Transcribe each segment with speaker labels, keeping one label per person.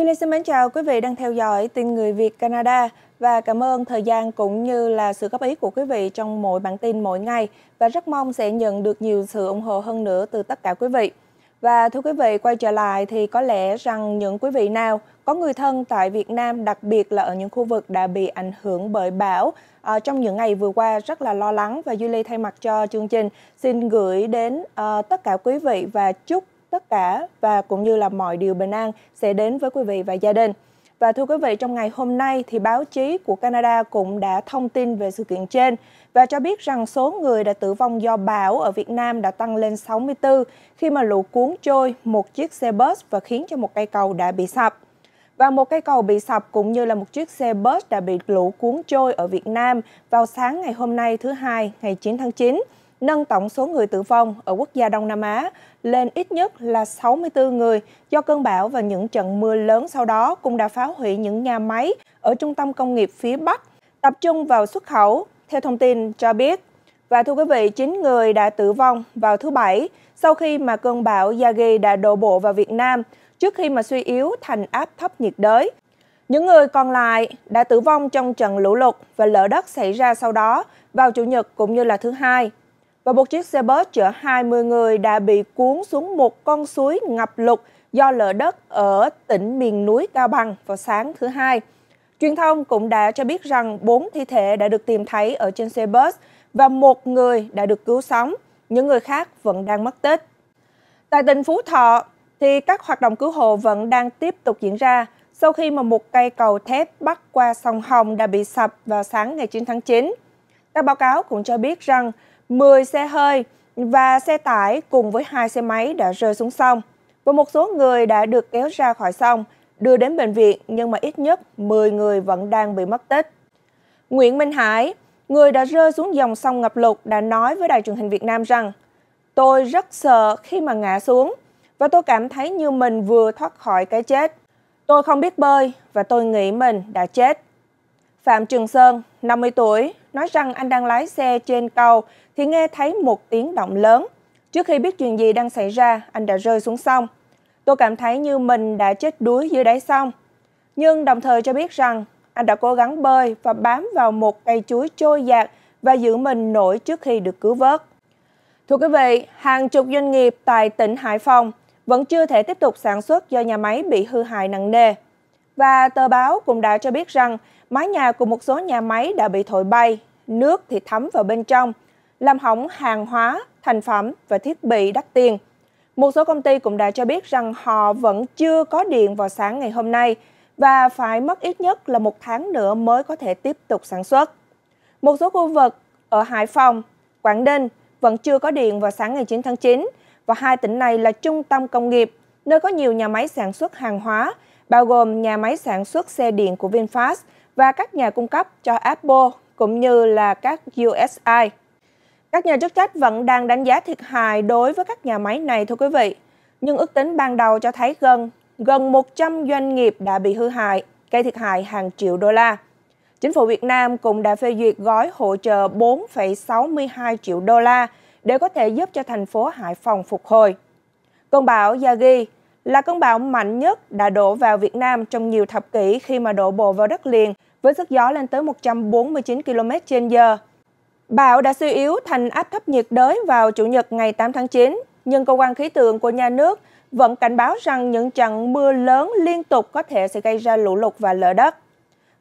Speaker 1: Duy Lê xin mến chào quý vị đang theo dõi tin người Việt Canada và cảm ơn thời gian cũng như là sự góp ý của quý vị trong mỗi bản tin mỗi ngày và rất mong sẽ nhận được nhiều sự ủng hộ hơn nữa từ tất cả quý vị. Và thưa quý vị, quay trở lại thì có lẽ rằng những quý vị nào có người thân tại Việt Nam, đặc biệt là ở những khu vực đã bị ảnh hưởng bởi bão à, trong những ngày vừa qua rất là lo lắng và Duy Lê thay mặt cho chương trình xin gửi đến à, tất cả quý vị và chúc tất cả và cũng như là mọi điều bình an sẽ đến với quý vị và gia đình. Và thưa quý vị, trong ngày hôm nay thì báo chí của Canada cũng đã thông tin về sự kiện trên và cho biết rằng số người đã tử vong do bão ở Việt Nam đã tăng lên 64 khi mà lũ cuốn trôi một chiếc xe bus và khiến cho một cây cầu đã bị sập. Và một cây cầu bị sập cũng như là một chiếc xe bus đã bị lũ cuốn trôi ở Việt Nam vào sáng ngày hôm nay thứ hai, ngày 9 tháng 9 nâng tổng số người tử vong ở quốc gia Đông Nam Á lên ít nhất là 64 người do cơn bão và những trận mưa lớn sau đó cũng đã phá hủy những nhà máy ở trung tâm công nghiệp phía Bắc, tập trung vào xuất khẩu, theo thông tin cho biết. Và thưa quý vị, 9 người đã tử vong vào thứ Bảy sau khi mà cơn bão Yagi đã đổ bộ vào Việt Nam trước khi mà suy yếu thành áp thấp nhiệt đới. Những người còn lại đã tử vong trong trận lũ lụt và lở đất xảy ra sau đó vào Chủ nhật cũng như là thứ Hai và một chiếc xe bus chở 20 người đã bị cuốn xuống một con suối ngập lụt do lở đất ở tỉnh miền núi Cao Bằng vào sáng thứ Hai. Truyền thông cũng đã cho biết rằng 4 thi thể đã được tìm thấy ở trên xe bus và một người đã được cứu sống, những người khác vẫn đang mất tích. Tại tỉnh Phú Thọ, thì các hoạt động cứu hộ vẫn đang tiếp tục diễn ra sau khi mà một cây cầu thép bắc qua sông Hồng đã bị sập vào sáng ngày 9 tháng 9. Các báo cáo cũng cho biết rằng 10 xe hơi và xe tải cùng với hai xe máy đã rơi xuống sông và một số người đã được kéo ra khỏi sông, đưa đến bệnh viện nhưng mà ít nhất 10 người vẫn đang bị mất tích. Nguyễn Minh Hải, người đã rơi xuống dòng sông ngập lụt đã nói với đài truyền hình Việt Nam rằng Tôi rất sợ khi mà ngã xuống và tôi cảm thấy như mình vừa thoát khỏi cái chết. Tôi không biết bơi và tôi nghĩ mình đã chết. Phạm Trường Sơn, 50 tuổi, nói rằng anh đang lái xe trên cầu thì nghe thấy một tiếng động lớn. Trước khi biết chuyện gì đang xảy ra, anh đã rơi xuống sông. Tôi cảm thấy như mình đã chết đuối dưới đáy sông. Nhưng đồng thời cho biết rằng anh đã cố gắng bơi và bám vào một cây chuối trôi dạt và giữ mình nổi trước khi được cứu vớt. Thưa quý vị, hàng chục doanh nghiệp tại tỉnh Hải Phòng vẫn chưa thể tiếp tục sản xuất do nhà máy bị hư hại nặng nề. Và tờ báo cũng đã cho biết rằng mái nhà của một số nhà máy đã bị thổi bay, nước thì thấm vào bên trong, làm hỏng hàng hóa, thành phẩm và thiết bị đắt tiền. Một số công ty cũng đã cho biết rằng họ vẫn chưa có điện vào sáng ngày hôm nay và phải mất ít nhất là một tháng nữa mới có thể tiếp tục sản xuất. Một số khu vực ở Hải Phòng, Quảng Ninh vẫn chưa có điện vào sáng ngày 9 tháng 9 và hai tỉnh này là trung tâm công nghiệp, nơi có nhiều nhà máy sản xuất hàng hóa, bao gồm nhà máy sản xuất xe điện của VinFast – và các nhà cung cấp cho Apple cũng như là các USI. Các nhà chức trách vẫn đang đánh giá thiệt hại đối với các nhà máy này thưa quý vị, nhưng ước tính ban đầu cho thấy gần gần 100 doanh nghiệp đã bị hư hại, gây thiệt hại hàng triệu đô la. Chính phủ Việt Nam cũng đã phê duyệt gói hỗ trợ 4,62 triệu đô la để có thể giúp cho thành phố Hải Phòng phục hồi. Cơn bão Yagi là cơn bão mạnh nhất đã đổ vào Việt Nam trong nhiều thập kỷ khi mà đổ bộ vào đất liền với sức gió lên tới 149 km h Bão đã suy yếu thành áp thấp nhiệt đới vào Chủ nhật ngày 8 tháng 9, nhưng cơ quan khí tượng của nhà nước vẫn cảnh báo rằng những trận mưa lớn liên tục có thể sẽ gây ra lũ lụt và lở đất.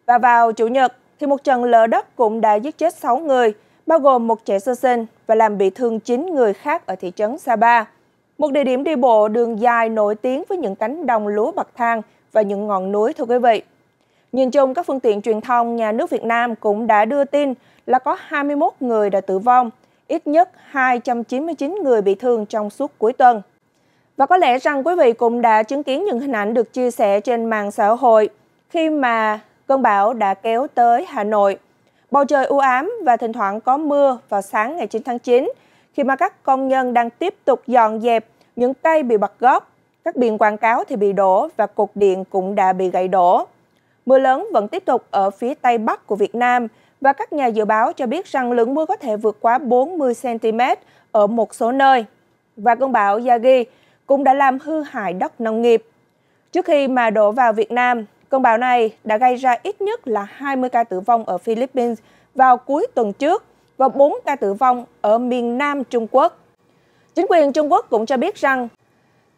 Speaker 1: Và vào Chủ nhật thì một trận lở đất cũng đã giết chết 6 người, bao gồm một trẻ sơ sinh và làm bị thương 9 người khác ở thị trấn Sapa. Một địa điểm đi bộ đường dài nổi tiếng với những cánh đồng lúa bậc thang và những ngọn núi thưa quý vị. Nhìn chung, các phương tiện truyền thông nhà nước Việt Nam cũng đã đưa tin là có 21 người đã tử vong, ít nhất 299 người bị thương trong suốt cuối tuần. Và có lẽ rằng quý vị cũng đã chứng kiến những hình ảnh được chia sẻ trên mạng xã hội khi mà cơn bão đã kéo tới Hà Nội. Bầu trời u ám và thỉnh thoảng có mưa vào sáng ngày 9 tháng 9 khi mà các công nhân đang tiếp tục dọn dẹp những cây bị bật gốc. Các biển quảng cáo thì bị đổ và cột điện cũng đã bị gãy đổ. Mưa lớn vẫn tiếp tục ở phía Tây Bắc của Việt Nam và các nhà dự báo cho biết rằng lượng mưa có thể vượt quá 40 cm ở một số nơi. Và cơn bão Yagi cũng đã làm hư hại đất nông nghiệp. Trước khi mà đổ vào Việt Nam, cơn bão này đã gây ra ít nhất là 20 ca tử vong ở Philippines vào cuối tuần trước và 4 ca tử vong ở miền Nam Trung Quốc. Chính quyền Trung Quốc cũng cho biết rằng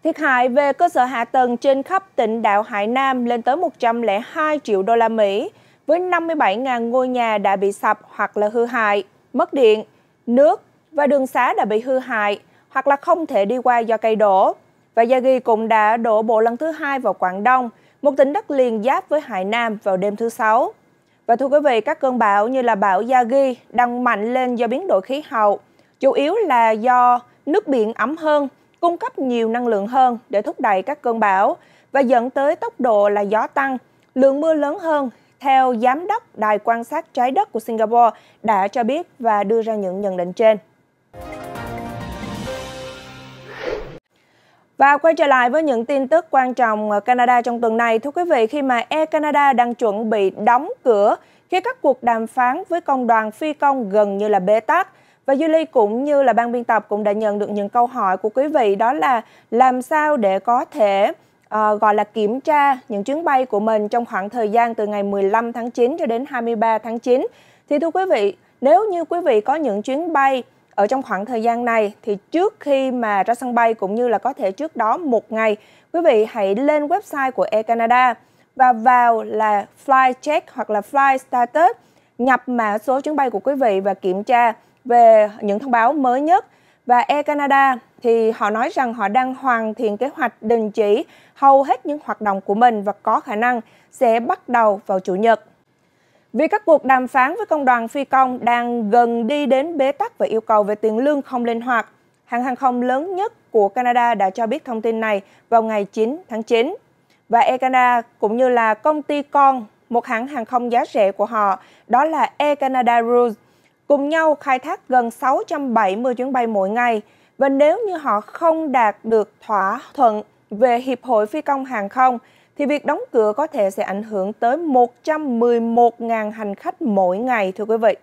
Speaker 1: thiệt hại về cơ sở hạ tầng trên khắp tỉnh đảo Hải Nam lên tới 102 triệu đô la Mỹ, với 57.000 ngôi nhà đã bị sập hoặc là hư hại, mất điện, nước và đường xá đã bị hư hại hoặc là không thể đi qua do cây đổ. Và Gia Ghi cũng đã đổ bộ lần thứ hai vào Quảng Đông, một tỉnh đất liền giáp với Hải Nam vào đêm thứ Sáu. Và thưa quý vị, các cơn bão như là bão Yagi đang mạnh lên do biến đổi khí hậu, chủ yếu là do nước biển ấm hơn, cung cấp nhiều năng lượng hơn để thúc đẩy các cơn bão và dẫn tới tốc độ là gió tăng, lượng mưa lớn hơn theo Giám đốc Đài quan sát trái đất của Singapore đã cho biết và đưa ra những nhận định trên. Và quay trở lại với những tin tức quan trọng ở Canada trong tuần này, thưa quý vị, khi mà Air Canada đang chuẩn bị đóng cửa khi các cuộc đàm phán với công đoàn phi công gần như là bế tắc. Và Julie cũng như là ban biên tập cũng đã nhận được những câu hỏi của quý vị đó là làm sao để có thể uh, gọi là kiểm tra những chuyến bay của mình trong khoảng thời gian từ ngày 15 tháng 9 cho đến 23 tháng 9. Thì thưa quý vị, nếu như quý vị có những chuyến bay ở trong khoảng thời gian này thì trước khi mà ra sân bay cũng như là có thể trước đó một ngày, quý vị hãy lên website của Air Canada và vào là flight check hoặc là flight status, nhập mã số chuyến bay của quý vị và kiểm tra về những thông báo mới nhất. Và Air Canada thì họ nói rằng họ đang hoàn thiện kế hoạch đình chỉ hầu hết những hoạt động của mình và có khả năng sẽ bắt đầu vào Chủ nhật. Vì các cuộc đàm phán với công đoàn phi công đang gần đi đến bế tắc và yêu cầu về tiền lương không linh hoạt, hãng hàng không lớn nhất của Canada đã cho biết thông tin này vào ngày 9 tháng 9. Và Air Canada cũng như là công ty con, một hãng hàng không giá rẻ của họ, đó là Air Canada Rules, cùng nhau khai thác gần 670 chuyến bay mỗi ngày. Và nếu như họ không đạt được thỏa thuận về Hiệp hội Phi công Hàng không, thì việc đóng cửa có thể sẽ ảnh hưởng tới 111.000 hành khách mỗi ngày thưa quý vị.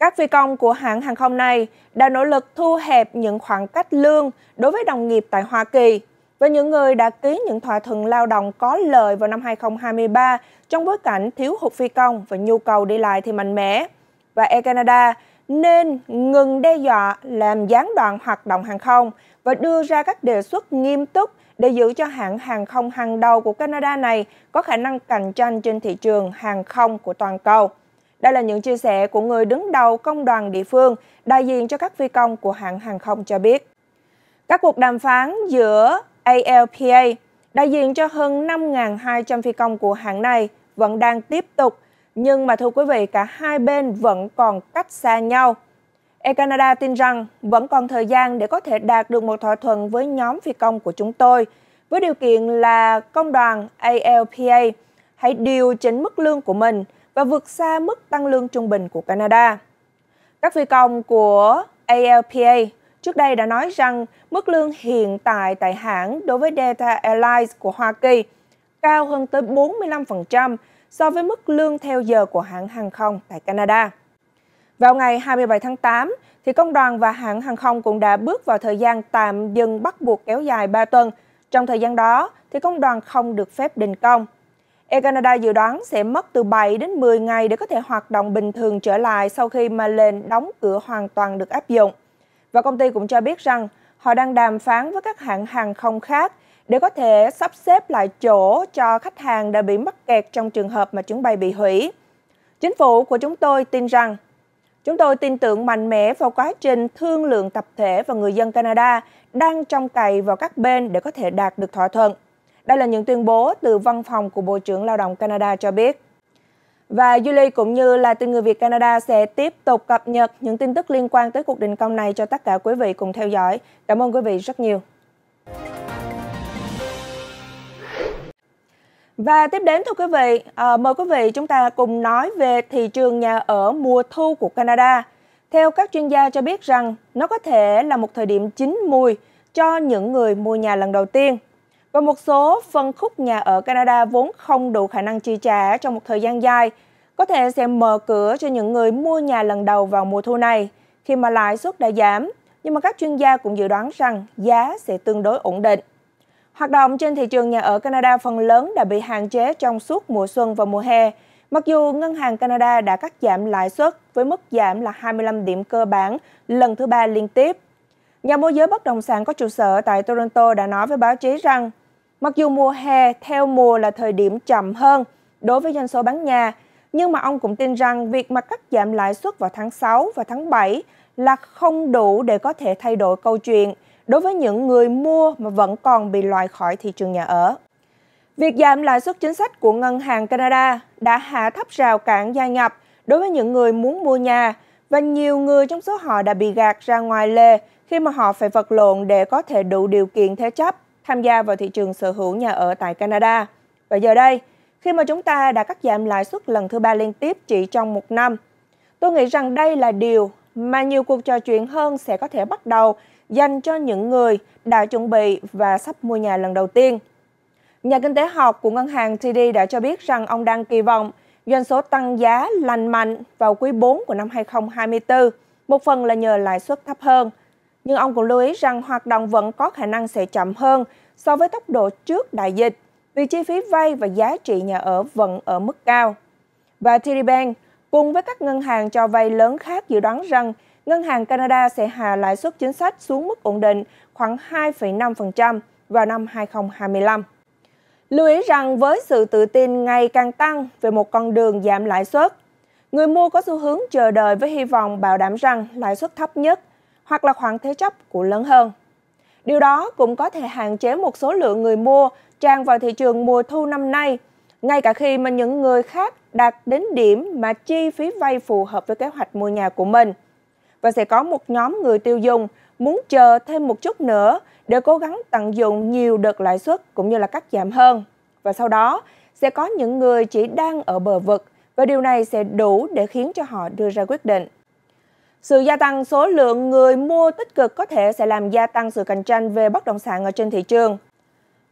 Speaker 1: Các phi công của hãng hàng không này đã nỗ lực thu hẹp những khoảng cách lương đối với đồng nghiệp tại Hoa Kỳ và những người đã ký những thỏa thuận lao động có lợi vào năm 2023 trong bối cảnh thiếu hụt phi công và nhu cầu đi lại thì mạnh mẽ. Và Air Canada nên ngừng đe dọa làm gián đoạn hoạt động hàng không và đưa ra các đề xuất nghiêm túc để giữ cho hãng hàng không hàng đầu của Canada này có khả năng cạnh tranh trên thị trường hàng không của toàn cầu. Đây là những chia sẻ của người đứng đầu công đoàn địa phương, đại diện cho các phi công của hãng hàng không cho biết. Các cuộc đàm phán giữa ALPA, đại diện cho hơn 5.200 phi công của hãng này, vẫn đang tiếp tục. Nhưng mà thưa quý vị, cả hai bên vẫn còn cách xa nhau Air Canada tin rằng vẫn còn thời gian để có thể đạt được một thỏa thuận với nhóm phi công của chúng tôi, với điều kiện là công đoàn ALPA hãy điều chỉnh mức lương của mình và vượt xa mức tăng lương trung bình của Canada. Các phi công của ALPA trước đây đã nói rằng mức lương hiện tại tại hãng đối với Delta Airlines của Hoa Kỳ cao hơn tới 45% so với mức lương theo giờ của hãng hàng không tại Canada. Vào ngày 27 tháng 8, thì công đoàn và hãng hàng không cũng đã bước vào thời gian tạm dừng bắt buộc kéo dài 3 tuần. Trong thời gian đó, thì công đoàn không được phép đình công. Air Canada dự đoán sẽ mất từ 7 đến 10 ngày để có thể hoạt động bình thường trở lại sau khi mà lệnh đóng cửa hoàn toàn được áp dụng. Và công ty cũng cho biết rằng họ đang đàm phán với các hãng hàng không khác để có thể sắp xếp lại chỗ cho khách hàng đã bị mắc kẹt trong trường hợp mà chuyến bay bị hủy. Chính phủ của chúng tôi tin rằng Chúng tôi tin tưởng mạnh mẽ vào quá trình thương lượng tập thể và người dân Canada đang trong cày vào các bên để có thể đạt được thỏa thuận. Đây là những tuyên bố từ văn phòng của Bộ trưởng Lao động Canada cho biết. Và Julie cũng như là tin người Việt Canada sẽ tiếp tục cập nhật những tin tức liên quan tới cuộc đình công này cho tất cả quý vị cùng theo dõi. Cảm ơn quý vị rất nhiều. Và tiếp đến thưa quý vị, à, mời quý vị chúng ta cùng nói về thị trường nhà ở mùa thu của Canada. Theo các chuyên gia cho biết rằng nó có thể là một thời điểm chín mùi cho những người mua nhà lần đầu tiên. Và một số phân khúc nhà ở Canada vốn không đủ khả năng chi trả trong một thời gian dài, có thể sẽ mở cửa cho những người mua nhà lần đầu vào mùa thu này khi mà lãi suất đã giảm, nhưng mà các chuyên gia cũng dự đoán rằng giá sẽ tương đối ổn định. Hoạt động trên thị trường nhà ở Canada phần lớn đã bị hạn chế trong suốt mùa xuân và mùa hè. Mặc dù Ngân hàng Canada đã cắt giảm lãi suất với mức giảm là 25 điểm cơ bản lần thứ ba liên tiếp. Nhà môi giới bất động sản có trụ sở tại Toronto đã nói với báo chí rằng Mặc dù mùa hè theo mùa là thời điểm chậm hơn đối với doanh số bán nhà, nhưng mà ông cũng tin rằng việc mà cắt giảm lãi suất vào tháng 6 và tháng 7 là không đủ để có thể thay đổi câu chuyện đối với những người mua mà vẫn còn bị loại khỏi thị trường nhà ở. Việc giảm lãi suất chính sách của Ngân hàng Canada đã hạ thấp rào cản gia nhập đối với những người muốn mua nhà và nhiều người trong số họ đã bị gạt ra ngoài lề khi mà họ phải vật lộn để có thể đủ điều kiện thế chấp tham gia vào thị trường sở hữu nhà ở tại Canada. Và giờ đây, khi mà chúng ta đã cắt giảm lãi suất lần thứ ba liên tiếp chỉ trong một năm, tôi nghĩ rằng đây là điều mà nhiều cuộc trò chuyện hơn sẽ có thể bắt đầu dành cho những người đã chuẩn bị và sắp mua nhà lần đầu tiên. Nhà kinh tế học của ngân hàng TD đã cho biết rằng ông đang kỳ vọng doanh số tăng giá lành mạnh vào quý 4 của năm 2024, một phần là nhờ lãi suất thấp hơn. Nhưng ông cũng lưu ý rằng hoạt động vẫn có khả năng sẽ chậm hơn so với tốc độ trước đại dịch vì chi phí vay và giá trị nhà ở vẫn ở mức cao. Và TD Bank cùng với các ngân hàng cho vay lớn khác dự đoán rằng Ngân hàng Canada sẽ hạ lãi suất chính sách xuống mức ổn định khoảng 2,5% vào năm 2025. Lưu ý rằng với sự tự tin ngày càng tăng về một con đường giảm lãi suất, người mua có xu hướng chờ đợi với hy vọng bảo đảm rằng lãi suất thấp nhất hoặc là khoản thế chấp của lớn hơn. Điều đó cũng có thể hạn chế một số lượng người mua tràn vào thị trường mùa thu năm nay, ngay cả khi mà những người khác đạt đến điểm mà chi phí vay phù hợp với kế hoạch mua nhà của mình và sẽ có một nhóm người tiêu dùng muốn chờ thêm một chút nữa để cố gắng tận dụng nhiều đợt lãi suất cũng như là cắt giảm hơn. Và sau đó sẽ có những người chỉ đang ở bờ vực và điều này sẽ đủ để khiến cho họ đưa ra quyết định. Sự gia tăng số lượng người mua tích cực có thể sẽ làm gia tăng sự cạnh tranh về bất động sản ở trên thị trường.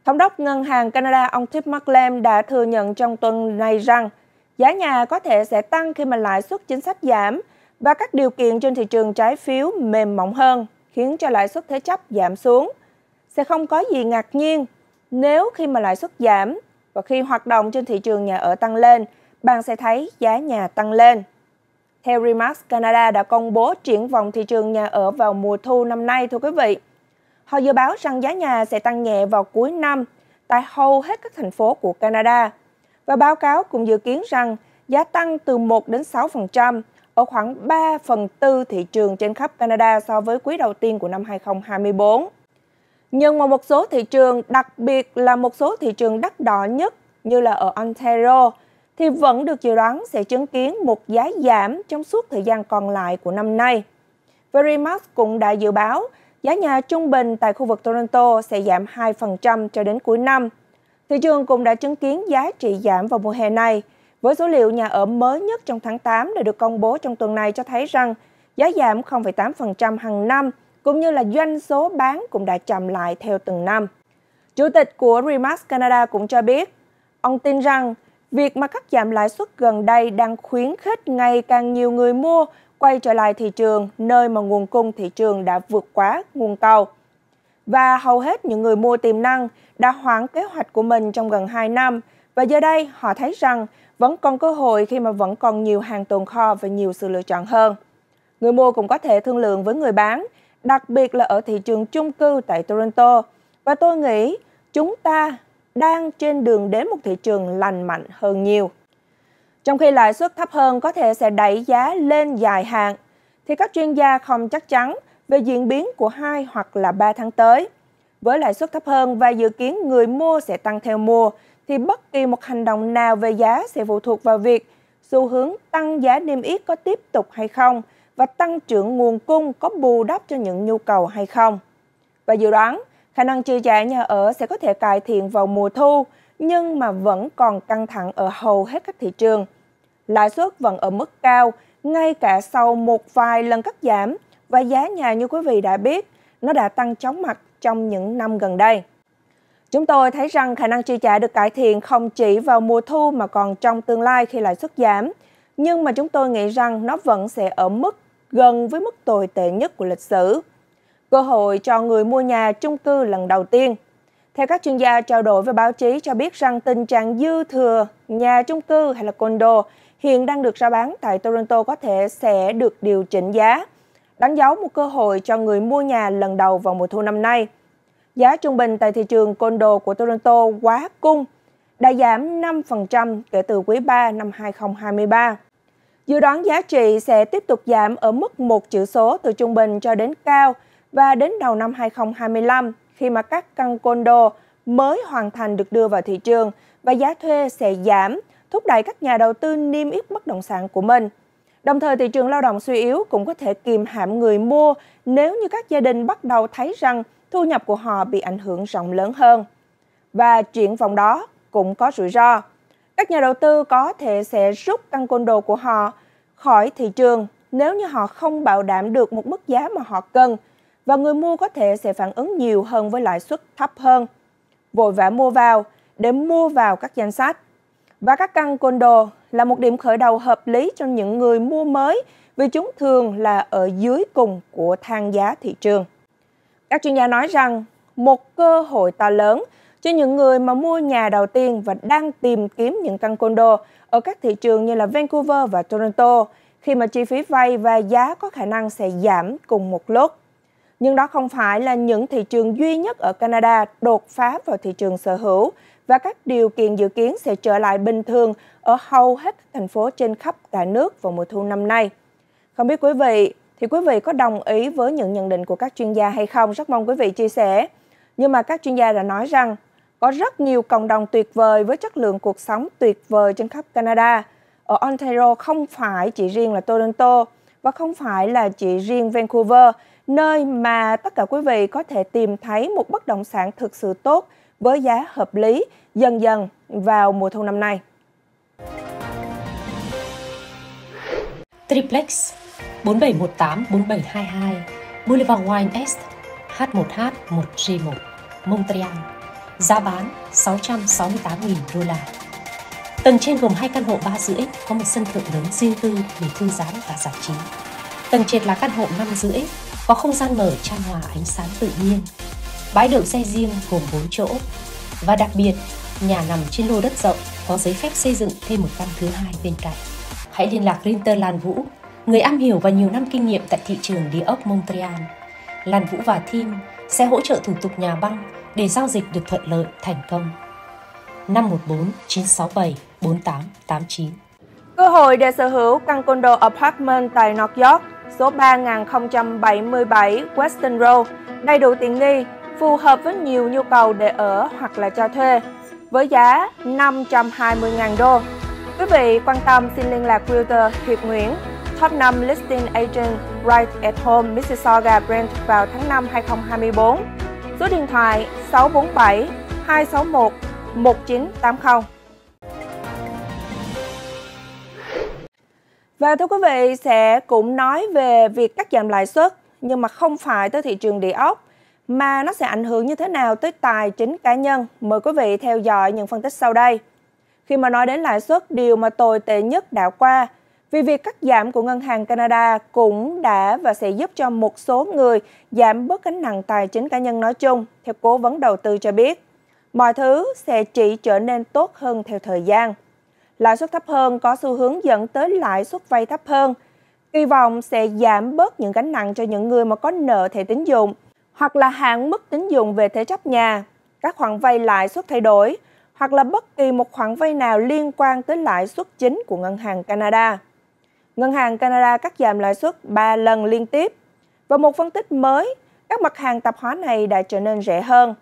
Speaker 1: Thống đốc Ngân hàng Canada ông Tim McLean đã thừa nhận trong tuần này rằng giá nhà có thể sẽ tăng khi mà lãi suất chính sách giảm và các điều kiện trên thị trường trái phiếu mềm mỏng hơn, khiến cho lãi suất thế chấp giảm xuống. Sẽ không có gì ngạc nhiên nếu khi mà lãi suất giảm và khi hoạt động trên thị trường nhà ở tăng lên, bạn sẽ thấy giá nhà tăng lên. Theo Remax Canada đã công bố triển vọng thị trường nhà ở vào mùa thu năm nay thưa quý vị. Họ dự báo rằng giá nhà sẽ tăng nhẹ vào cuối năm tại hầu hết các thành phố của Canada. Và báo cáo cũng dự kiến rằng giá tăng từ 1 đến 6% ở khoảng 3 phần tư thị trường trên khắp Canada so với quý đầu tiên của năm 2024. Nhưng mà một số thị trường, đặc biệt là một số thị trường đắt đỏ nhất như là ở Ontario, thì vẫn được dự đoán sẽ chứng kiến một giá giảm trong suốt thời gian còn lại của năm nay. Verimax cũng đã dự báo giá nhà trung bình tại khu vực Toronto sẽ giảm 2% cho đến cuối năm. Thị trường cũng đã chứng kiến giá trị giảm vào mùa hè này – với số liệu nhà ở mới nhất trong tháng 8 đã được công bố trong tuần này cho thấy rằng giá giảm 0,8% hàng năm, cũng như là doanh số bán cũng đã chậm lại theo từng năm. Chủ tịch của Remax Canada cũng cho biết, ông tin rằng việc mà cắt giảm lãi suất gần đây đang khuyến khích ngày càng nhiều người mua quay trở lại thị trường nơi mà nguồn cung thị trường đã vượt quá nguồn cầu. Và hầu hết những người mua tiềm năng đã hoãn kế hoạch của mình trong gần 2 năm và giờ đây họ thấy rằng vẫn còn cơ hội khi mà vẫn còn nhiều hàng tồn kho và nhiều sự lựa chọn hơn. Người mua cũng có thể thương lượng với người bán, đặc biệt là ở thị trường chung cư tại Toronto. Và tôi nghĩ chúng ta đang trên đường đến một thị trường lành mạnh hơn nhiều. Trong khi lãi suất thấp hơn có thể sẽ đẩy giá lên dài hạn, thì các chuyên gia không chắc chắn về diễn biến của 2 hoặc là 3 tháng tới. Với lãi suất thấp hơn và dự kiến người mua sẽ tăng theo mua, thì bất kỳ một hành động nào về giá sẽ phụ thuộc vào việc xu hướng tăng giá niêm yết có tiếp tục hay không và tăng trưởng nguồn cung có bù đắp cho những nhu cầu hay không. Và dự đoán, khả năng chi trả nhà ở sẽ có thể cải thiện vào mùa thu, nhưng mà vẫn còn căng thẳng ở hầu hết các thị trường. Lãi suất vẫn ở mức cao, ngay cả sau một vài lần cắt giảm, và giá nhà như quý vị đã biết, nó đã tăng chóng mặt trong những năm gần đây. Chúng tôi thấy rằng khả năng chi trả được cải thiện không chỉ vào mùa thu mà còn trong tương lai khi lãi suất giảm. Nhưng mà chúng tôi nghĩ rằng nó vẫn sẽ ở mức gần với mức tồi tệ nhất của lịch sử. Cơ hội cho người mua nhà chung cư lần đầu tiên. Theo các chuyên gia trao đổi với báo chí cho biết rằng tình trạng dư thừa nhà chung cư hay là condo hiện đang được rao bán tại Toronto có thể sẽ được điều chỉnh giá, đánh dấu một cơ hội cho người mua nhà lần đầu vào mùa thu năm nay giá trung bình tại thị trường côn đồ của Toronto quá cung, đã giảm 5% kể từ quý 3 năm 2023. Dự đoán giá trị sẽ tiếp tục giảm ở mức một chữ số từ trung bình cho đến cao và đến đầu năm 2025 khi mà các căn côn đồ mới hoàn thành được đưa vào thị trường và giá thuê sẽ giảm, thúc đẩy các nhà đầu tư niêm yết bất động sản của mình. Đồng thời thị trường lao động suy yếu cũng có thể kìm hãm người mua nếu như các gia đình bắt đầu thấy rằng thu nhập của họ bị ảnh hưởng rộng lớn hơn. Và triển vọng đó cũng có rủi ro. Các nhà đầu tư có thể sẽ rút căn côn đồ của họ khỏi thị trường nếu như họ không bảo đảm được một mức giá mà họ cần và người mua có thể sẽ phản ứng nhiều hơn với lãi suất thấp hơn. Vội vã mua vào để mua vào các danh sách. Và các căn côn đồ là một điểm khởi đầu hợp lý cho những người mua mới vì chúng thường là ở dưới cùng của thang giá thị trường. Các chuyên gia nói rằng một cơ hội to lớn cho những người mà mua nhà đầu tiên và đang tìm kiếm những căn condo ở các thị trường như là Vancouver và Toronto khi mà chi phí vay và giá có khả năng sẽ giảm cùng một lúc. Nhưng đó không phải là những thị trường duy nhất ở Canada đột phá vào thị trường sở hữu và các điều kiện dự kiến sẽ trở lại bình thường ở hầu hết các thành phố trên khắp cả nước vào mùa thu năm nay. Không biết quý vị thì quý vị có đồng ý với những nhận định của các chuyên gia hay không? Rất mong quý vị chia sẻ. Nhưng mà các chuyên gia đã nói rằng có rất nhiều cộng đồng tuyệt vời với chất lượng cuộc sống tuyệt vời trên khắp Canada. Ở Ontario không phải chỉ riêng là Toronto và không phải là chỉ riêng Vancouver, nơi mà tất cả quý vị có thể tìm thấy một bất động sản thực sự tốt với giá hợp lý dần dần vào mùa thu năm nay. Triplex 4718 4722 Boulevard Wine Est H1H1G1 Montreal Giá bán 668.000 đô la Tầng trên gồm hai căn hộ 3 rưỡi, có một sân thượng lớn riêng tư để thư giãn và giải trí. Tầng trệt là căn hộ 5 rưỡi, có không gian mở trang hòa ánh sáng tự nhiên. Bãi đậu xe riêng gồm 4 chỗ. Và đặc biệt, nhà nằm trên lô đất rộng, có giấy phép xây dựng thêm một căn thứ hai bên cạnh. Hãy liên lạc Lan Vũ người am hiểu và nhiều năm kinh nghiệm tại thị trường địa ốc Montreal. Lan Vũ và Thim sẽ hỗ trợ thủ tục nhà băng để giao dịch được thuận lợi thành công. 514 967 4889 Cơ hội để sở hữu căn condo apartment tại North York số 3077 Western Road đầy đủ tiện nghi, phù hợp với nhiều nhu cầu để ở hoặc là cho thuê với giá 520.000 đô. Quý vị quan tâm xin liên lạc realtor Hiệp Nguyễn top 5 listing agent Right at Home Mississauga Brand vào tháng 5 2024. Số điện thoại 647 261 1980. Và thưa quý vị sẽ cũng nói về việc cắt giảm lãi suất nhưng mà không phải tới thị trường địa ốc mà nó sẽ ảnh hưởng như thế nào tới tài chính cá nhân. Mời quý vị theo dõi những phân tích sau đây. Khi mà nói đến lãi suất, điều mà tồi tệ nhất đã qua vì việc cắt giảm của Ngân hàng Canada cũng đã và sẽ giúp cho một số người giảm bớt gánh nặng tài chính cá nhân nói chung, theo cố vấn đầu tư cho biết. Mọi thứ sẽ chỉ trở nên tốt hơn theo thời gian. Lãi suất thấp hơn có xu hướng dẫn tới lãi suất vay thấp hơn, kỳ vọng sẽ giảm bớt những gánh nặng cho những người mà có nợ thẻ tín dụng hoặc là hạn mức tín dụng về thế chấp nhà, các khoản vay lãi suất thay đổi hoặc là bất kỳ một khoản vay nào liên quan tới lãi suất chính của ngân hàng Canada. Ngân hàng Canada cắt giảm lãi suất 3 lần liên tiếp. Và một phân tích mới, các mặt hàng tạp hóa này đã trở nên rẻ hơn.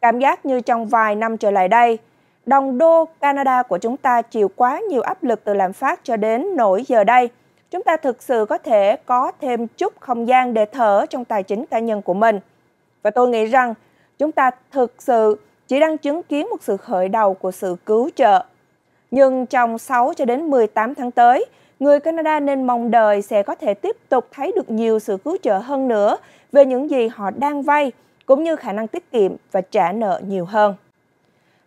Speaker 1: Cảm giác như trong vài năm trở lại đây, đồng đô Canada của chúng ta chịu quá nhiều áp lực từ lạm phát cho đến nỗi giờ đây. Chúng ta thực sự có thể có thêm chút không gian để thở trong tài chính cá nhân của mình. Và tôi nghĩ rằng chúng ta thực sự chỉ đang chứng kiến một sự khởi đầu của sự cứu trợ. Nhưng trong 6 cho đến 18 tháng tới, người Canada nên mong đợi sẽ có thể tiếp tục thấy được nhiều sự cứu trợ hơn nữa về những gì họ đang vay, cũng như khả năng tiết kiệm và trả nợ nhiều hơn.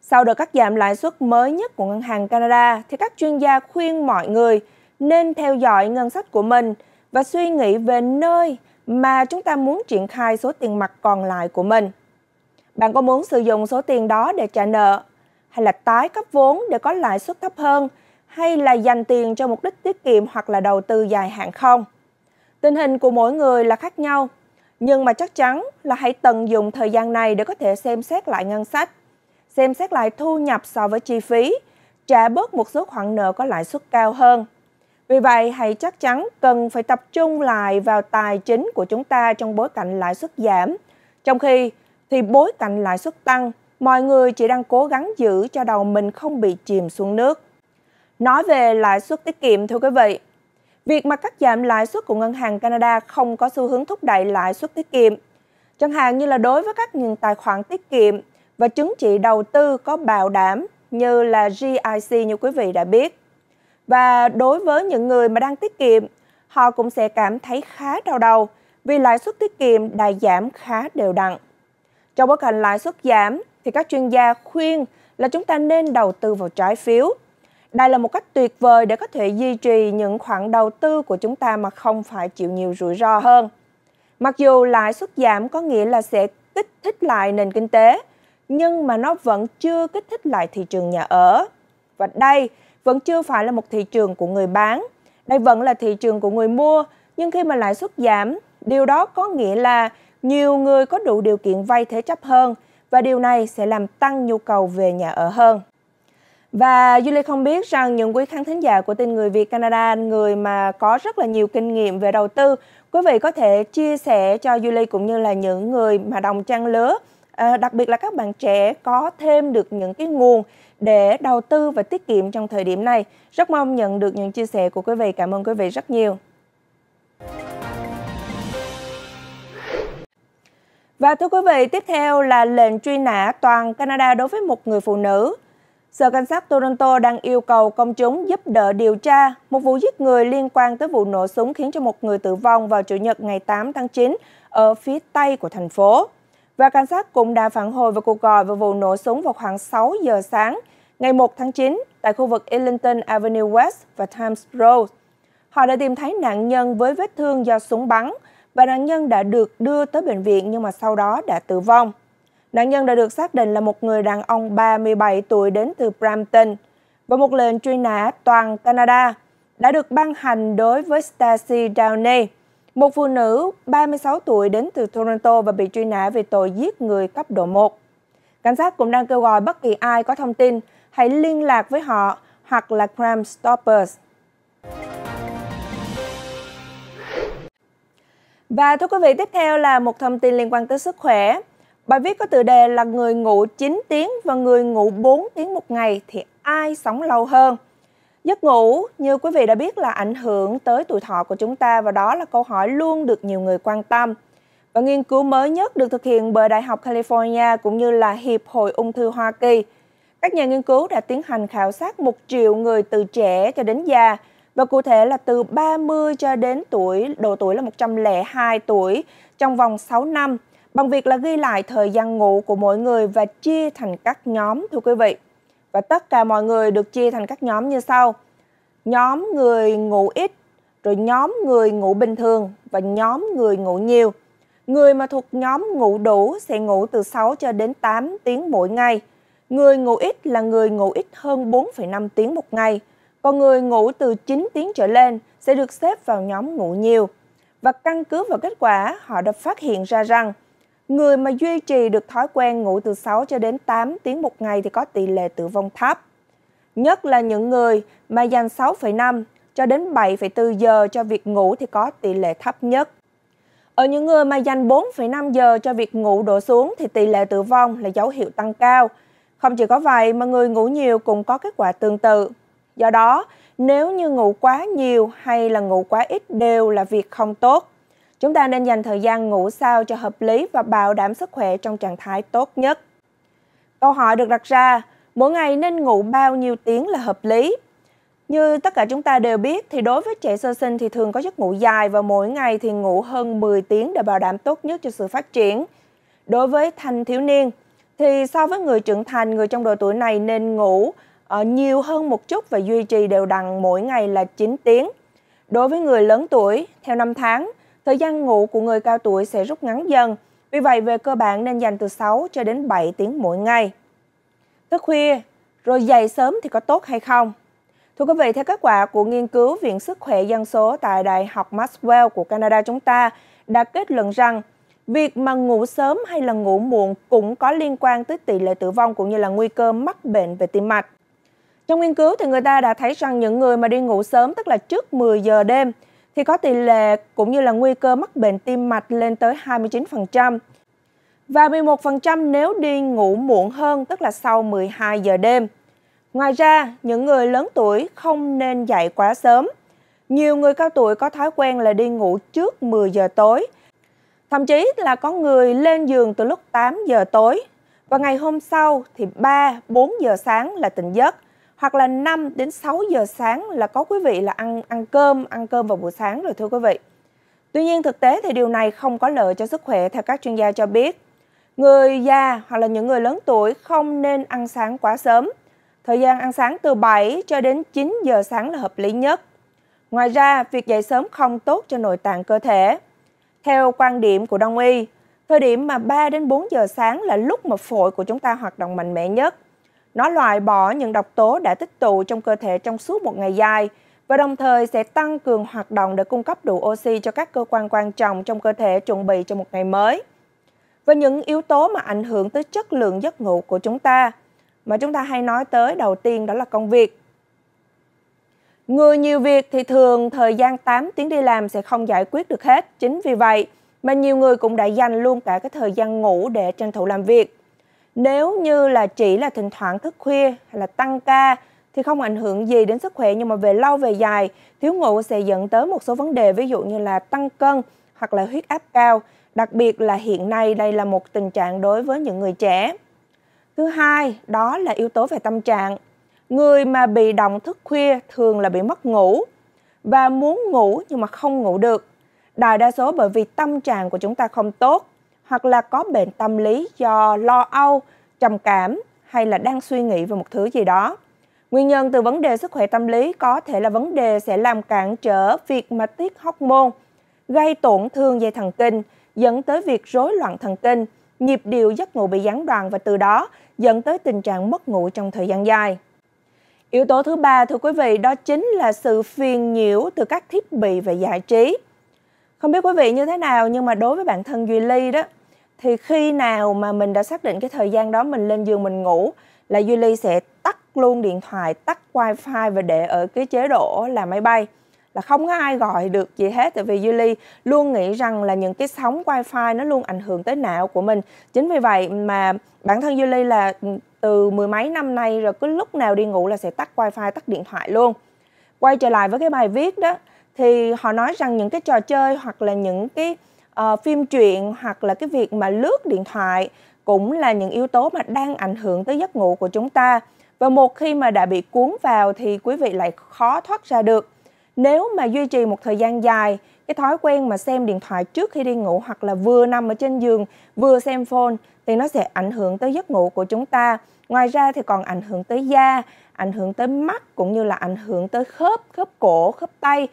Speaker 1: Sau đợt cắt giảm lãi suất mới nhất của Ngân hàng Canada, thì các chuyên gia khuyên mọi người nên theo dõi ngân sách của mình và suy nghĩ về nơi mà chúng ta muốn triển khai số tiền mặt còn lại của mình. Bạn có muốn sử dụng số tiền đó để trả nợ hay là tái cấp vốn để có lãi suất thấp hơn – hay là dành tiền cho mục đích tiết kiệm hoặc là đầu tư dài hạn không? Tình hình của mỗi người là khác nhau, nhưng mà chắc chắn là hãy tận dụng thời gian này để có thể xem xét lại ngân sách, xem xét lại thu nhập so với chi phí, trả bớt một số khoản nợ có lãi suất cao hơn. Vì vậy, hãy chắc chắn cần phải tập trung lại vào tài chính của chúng ta trong bối cảnh lãi suất giảm. Trong khi thì bối cảnh lãi suất tăng, mọi người chỉ đang cố gắng giữ cho đầu mình không bị chìm xuống nước. Nói về lãi suất tiết kiệm thưa quý vị, việc mà cắt giảm lãi suất của ngân hàng Canada không có xu hướng thúc đẩy lãi suất tiết kiệm. Chẳng hạn như là đối với các những tài khoản tiết kiệm và chứng chỉ đầu tư có bảo đảm như là GIC như quý vị đã biết. Và đối với những người mà đang tiết kiệm, họ cũng sẽ cảm thấy khá đau đầu vì lãi suất tiết kiệm đã giảm khá đều đặn. Trong bối cảnh lãi suất giảm thì các chuyên gia khuyên là chúng ta nên đầu tư vào trái phiếu đây là một cách tuyệt vời để có thể duy trì những khoản đầu tư của chúng ta mà không phải chịu nhiều rủi ro hơn. Mặc dù lãi suất giảm có nghĩa là sẽ kích thích lại nền kinh tế, nhưng mà nó vẫn chưa kích thích lại thị trường nhà ở. Và đây vẫn chưa phải là một thị trường của người bán. Đây vẫn là thị trường của người mua, nhưng khi mà lãi suất giảm, điều đó có nghĩa là nhiều người có đủ điều kiện vay thế chấp hơn và điều này sẽ làm tăng nhu cầu về nhà ở hơn. Và Julie không biết rằng những quý khán thính giả của tin Người Việt Canada, người mà có rất là nhiều kinh nghiệm về đầu tư, quý vị có thể chia sẻ cho Julie cũng như là những người mà đồng trang lứa, à, đặc biệt là các bạn trẻ có thêm được những cái nguồn để đầu tư và tiết kiệm trong thời điểm này. Rất mong nhận được những chia sẻ của quý vị. Cảm ơn quý vị rất nhiều. Và thưa quý vị, tiếp theo là lệnh truy nã toàn Canada đối với một người phụ nữ Sở Cảnh sát Toronto đang yêu cầu công chúng giúp đỡ điều tra một vụ giết người liên quan tới vụ nổ súng khiến cho một người tử vong vào Chủ nhật ngày 8 tháng 9 ở phía Tây của thành phố. Và cảnh sát cũng đã phản hồi về cuộc gọi về vụ nổ súng vào khoảng 6 giờ sáng ngày 1 tháng 9 tại khu vực Ellington Avenue West và Times Road. Họ đã tìm thấy nạn nhân với vết thương do súng bắn và nạn nhân đã được đưa tới bệnh viện nhưng mà sau đó đã tử vong. Nạn nhân đã được xác định là một người đàn ông 37 tuổi đến từ Brampton và một lệnh truy nã toàn Canada đã được ban hành đối với Stacy Downey, một phụ nữ 36 tuổi đến từ Toronto và bị truy nã về tội giết người cấp độ 1. Cảnh sát cũng đang kêu gọi bất kỳ ai có thông tin hãy liên lạc với họ hoặc là Crime Stoppers. Và thưa quý vị, tiếp theo là một thông tin liên quan tới sức khỏe. Bài viết có tựa đề là người ngủ 9 tiếng và người ngủ 4 tiếng một ngày thì ai sống lâu hơn? Giấc ngủ, như quý vị đã biết là ảnh hưởng tới tuổi thọ của chúng ta và đó là câu hỏi luôn được nhiều người quan tâm. Và nghiên cứu mới nhất được thực hiện bởi Đại học California cũng như là Hiệp hội Ung thư Hoa Kỳ. Các nhà nghiên cứu đã tiến hành khảo sát 1 triệu người từ trẻ cho đến già và cụ thể là từ 30 cho đến tuổi độ tuổi là 102 tuổi trong vòng 6 năm bằng việc là ghi lại thời gian ngủ của mỗi người và chia thành các nhóm thưa quý vị. Và tất cả mọi người được chia thành các nhóm như sau. Nhóm người ngủ ít, rồi nhóm người ngủ bình thường và nhóm người ngủ nhiều. Người mà thuộc nhóm ngủ đủ sẽ ngủ từ 6 cho đến 8 tiếng mỗi ngày. Người ngủ ít là người ngủ ít hơn 4,5 tiếng một ngày. Còn người ngủ từ 9 tiếng trở lên sẽ được xếp vào nhóm ngủ nhiều. Và căn cứ vào kết quả, họ đã phát hiện ra rằng Người mà duy trì được thói quen ngủ từ 6 cho đến 8 tiếng một ngày thì có tỷ lệ tử vong thấp. Nhất là những người mà dành 6,5 cho đến 7,4 giờ cho việc ngủ thì có tỷ lệ thấp nhất. Ở những người mà dành 4,5 giờ cho việc ngủ đổ xuống thì tỷ lệ tử vong là dấu hiệu tăng cao. Không chỉ có vậy mà người ngủ nhiều cũng có kết quả tương tự. Do đó, nếu như ngủ quá nhiều hay là ngủ quá ít đều là việc không tốt. Chúng ta nên dành thời gian ngủ sao cho hợp lý và bảo đảm sức khỏe trong trạng thái tốt nhất. Câu hỏi được đặt ra, mỗi ngày nên ngủ bao nhiêu tiếng là hợp lý? Như tất cả chúng ta đều biết thì đối với trẻ sơ sinh thì thường có giấc ngủ dài và mỗi ngày thì ngủ hơn 10 tiếng để bảo đảm tốt nhất cho sự phát triển. Đối với thanh thiếu niên thì so với người trưởng thành, người trong độ tuổi này nên ngủ ở ờ, nhiều hơn một chút và duy trì đều đặn mỗi ngày là 9 tiếng. Đối với người lớn tuổi, theo năm tháng thời gian ngủ của người cao tuổi sẽ rút ngắn dần. Vì vậy, về cơ bản nên dành từ 6 cho đến 7 tiếng mỗi ngày. Thức khuya, rồi dậy sớm thì có tốt hay không? Thưa quý vị, theo kết quả của nghiên cứu Viện Sức khỏe Dân số tại Đại học Maxwell của Canada chúng ta đã kết luận rằng việc mà ngủ sớm hay là ngủ muộn cũng có liên quan tới tỷ lệ tử vong cũng như là nguy cơ mắc bệnh về tim mạch. Trong nghiên cứu thì người ta đã thấy rằng những người mà đi ngủ sớm tức là trước 10 giờ đêm thì có tỷ lệ cũng như là nguy cơ mắc bệnh tim mạch lên tới 29%. Và 11% nếu đi ngủ muộn hơn, tức là sau 12 giờ đêm. Ngoài ra, những người lớn tuổi không nên dậy quá sớm. Nhiều người cao tuổi có thói quen là đi ngủ trước 10 giờ tối. Thậm chí là có người lên giường từ lúc 8 giờ tối và ngày hôm sau thì 3, 4 giờ sáng là tỉnh giấc hoặc là 5 đến 6 giờ sáng là có quý vị là ăn ăn cơm, ăn cơm vào buổi sáng rồi thưa quý vị. Tuy nhiên thực tế thì điều này không có lợi cho sức khỏe theo các chuyên gia cho biết. Người già hoặc là những người lớn tuổi không nên ăn sáng quá sớm. Thời gian ăn sáng từ 7 cho đến 9 giờ sáng là hợp lý nhất. Ngoài ra, việc dậy sớm không tốt cho nội tạng cơ thể. Theo quan điểm của Đông y, thời điểm mà 3 đến 4 giờ sáng là lúc mà phổi của chúng ta hoạt động mạnh mẽ nhất. Nó loại bỏ những độc tố đã tích tụ trong cơ thể trong suốt một ngày dài và đồng thời sẽ tăng cường hoạt động để cung cấp đủ oxy cho các cơ quan quan trọng trong cơ thể chuẩn bị cho một ngày mới. Và những yếu tố mà ảnh hưởng tới chất lượng giấc ngủ của chúng ta mà chúng ta hay nói tới đầu tiên đó là công việc. Người nhiều việc thì thường thời gian 8 tiếng đi làm sẽ không giải quyết được hết. Chính vì vậy mà nhiều người cũng đã dành luôn cả cái thời gian ngủ để tranh thủ làm việc. Nếu như là chỉ là thỉnh thoảng thức khuya hay là tăng ca thì không ảnh hưởng gì đến sức khỏe nhưng mà về lâu về dài thiếu ngủ sẽ dẫn tới một số vấn đề ví dụ như là tăng cân hoặc là huyết áp cao, đặc biệt là hiện nay đây là một tình trạng đối với những người trẻ. Thứ hai, đó là yếu tố về tâm trạng. Người mà bị động thức khuya thường là bị mất ngủ và muốn ngủ nhưng mà không ngủ được. Đại đa số bởi vì tâm trạng của chúng ta không tốt hoặc là có bệnh tâm lý do lo âu, trầm cảm hay là đang suy nghĩ về một thứ gì đó. Nguyên nhân từ vấn đề sức khỏe tâm lý có thể là vấn đề sẽ làm cản trở việc mà tiết hormone, gây tổn thương dây thần kinh, dẫn tới việc rối loạn thần kinh, nhịp điệu giấc ngủ bị gián đoạn và từ đó dẫn tới tình trạng mất ngủ trong thời gian dài. Yếu tố thứ ba thưa quý vị đó chính là sự phiền nhiễu từ các thiết bị và giải trí. Không biết quý vị như thế nào nhưng mà đối với bản thân Duy Ly đó thì khi nào mà mình đã xác định cái thời gian đó mình lên giường mình ngủ là Julie sẽ tắt luôn điện thoại, tắt wifi và để ở cái chế độ là máy bay là không có ai gọi được gì hết tại vì Julie luôn nghĩ rằng là những cái sóng wifi nó luôn ảnh hưởng tới não của mình chính vì vậy mà bản thân Julie là từ mười mấy năm nay rồi cứ lúc nào đi ngủ là sẽ tắt wifi tắt điện thoại luôn quay trở lại với cái bài viết đó thì họ nói rằng những cái trò chơi hoặc là những cái Ờ, phim truyện hoặc là cái việc mà lướt điện thoại cũng là những yếu tố mà đang ảnh hưởng tới giấc ngủ của chúng ta. Và một khi mà đã bị cuốn vào thì quý vị lại khó thoát ra được. Nếu mà duy trì một thời gian dài, cái thói quen mà xem điện thoại trước khi đi ngủ hoặc là vừa nằm ở trên giường, vừa xem phone thì nó sẽ ảnh hưởng tới giấc ngủ của chúng ta. Ngoài ra thì còn ảnh hưởng tới da, ảnh hưởng tới mắt cũng như là ảnh hưởng tới khớp, khớp cổ, khớp tay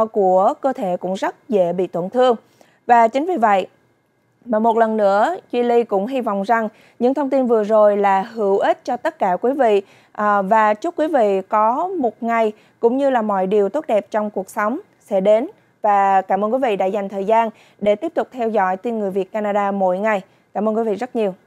Speaker 1: uh, của cơ thể cũng rất dễ bị tổn thương. Và chính vì vậy, mà một lần nữa, Duy Ly cũng hy vọng rằng những thông tin vừa rồi là hữu ích cho tất cả quý vị à, và chúc quý vị có một ngày cũng như là mọi điều tốt đẹp trong cuộc sống sẽ đến. Và cảm ơn quý vị đã dành thời gian để tiếp tục theo dõi tin người Việt Canada mỗi ngày. Cảm ơn quý vị rất nhiều.